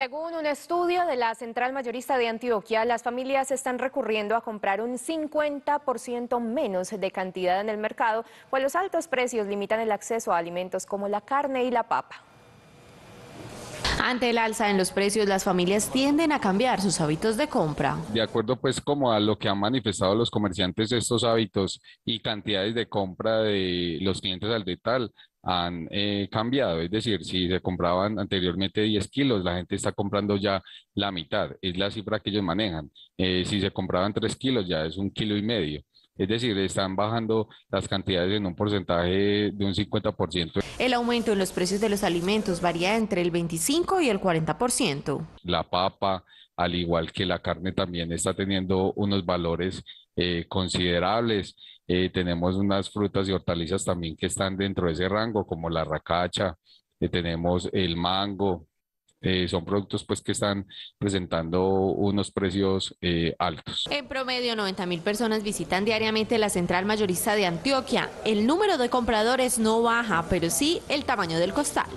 Según un estudio de la Central Mayorista de Antioquia, las familias están recurriendo a comprar un 50% menos de cantidad en el mercado, pues los altos precios limitan el acceso a alimentos como la carne y la papa. Ante el alza en los precios, las familias tienden a cambiar sus hábitos de compra. De acuerdo pues como a lo que han manifestado los comerciantes, estos hábitos y cantidades de compra de los clientes al detal han eh, cambiado, es decir, si se compraban anteriormente 10 kilos, la gente está comprando ya la mitad, es la cifra que ellos manejan. Eh, si se compraban 3 kilos, ya es un kilo y medio es decir, están bajando las cantidades en un porcentaje de un 50%. El aumento en los precios de los alimentos varía entre el 25 y el 40%. La papa, al igual que la carne, también está teniendo unos valores eh, considerables. Eh, tenemos unas frutas y hortalizas también que están dentro de ese rango, como la racacha, eh, tenemos el mango, eh, son productos pues que están presentando unos precios eh, altos. En promedio, 90 mil personas visitan diariamente la central mayorista de Antioquia. El número de compradores no baja, pero sí el tamaño del costal.